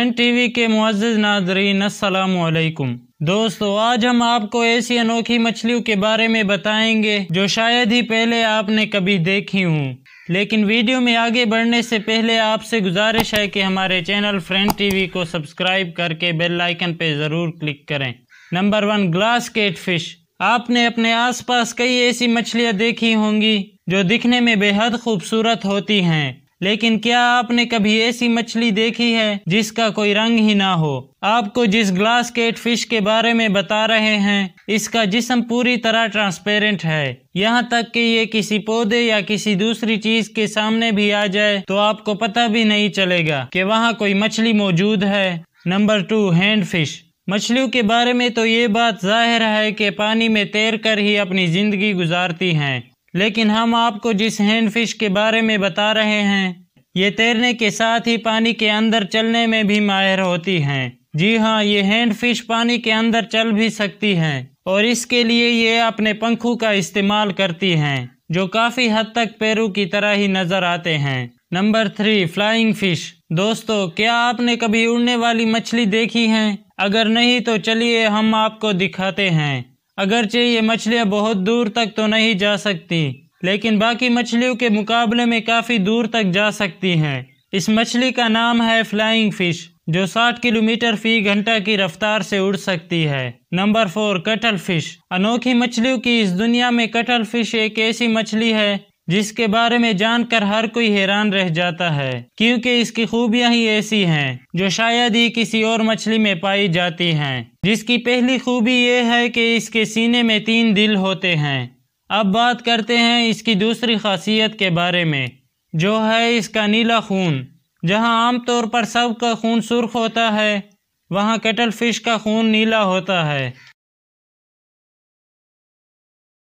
N T V के मुआज़ नाजरीन असलकुम दोस्तों आज हम आपको ऐसी अनोखी मछलियों के बारे में बताएंगे जो शायद ही पहले आपने कभी देखी हूँ लेकिन वीडियो में आगे बढ़ने से पहले आपसे गुजारिश है कि हमारे चैनल फ्रेंड टीवी को सब्सक्राइब करके बेल आइकन पर ज़रूर क्लिक करें number one glass cat fish आपने अपने आसपास कई ऐसी मछलियाँ देखी होंगी जो दिखने में बेहद खूबसूरत होती हैं लेकिन क्या आपने कभी ऐसी मछली देखी है जिसका कोई रंग ही ना हो आपको जिस ग्लास केट फिश के बारे में बता रहे हैं इसका जिसम पूरी तरह ट्रांसपेरेंट है यहाँ तक कि ये किसी पौधे या किसी दूसरी चीज के सामने भी आ जाए तो आपको पता भी नहीं चलेगा कि वहाँ कोई मछली मौजूद है नंबर टू हैंड फिश मछलियों के बारे में तो ये बात जाहिर है कि पानी में तैर कर ही अपनी ज़िंदगी गुजारती हैं लेकिन हम आपको जिस हैंड फिश के बारे में बता रहे हैं ये तैरने के साथ ही पानी के अंदर चलने में भी माहिर होती हैं जी हाँ ये हैंड फिश पानी के अंदर चल भी सकती हैं और इसके लिए ये अपने पंखों का इस्तेमाल करती हैं जो काफ़ी हद तक पैरों की तरह ही नज़र आते हैं नंबर थ्री फ्लाइंग फिश दोस्तों क्या आपने कभी उड़ने वाली मछली देखी है अगर नहीं तो चलिए हम आपको दिखाते हैं अगरचे ये मछलियाँ बहुत दूर तक तो नहीं जा सकती लेकिन बाकी मछलियों के मुकाबले में काफ़ी दूर तक जा सकती हैं इस मछली का नाम है फ्लाइंग फिश जो 60 किलोमीटर फी घंटा की रफ्तार से उड़ सकती है नंबर फोर कटल फिश अनोखी मछलियों की इस दुनिया में कटल फिश एक ऐसी मछली है जिसके बारे में जानकर हर कोई हैरान रह जाता है क्योंकि इसकी खूबियां ही ऐसी हैं जो शायद ही किसी और मछली में पाई जाती हैं जिसकी पहली खूबी ये है कि इसके सीने में तीन दिल होते हैं अब बात करते हैं इसकी दूसरी खासियत के बारे में जो है इसका नीला खून जहां आमतौर पर सब का खून सुर्ख होता है वहां कैटल फिश का खून नीला होता है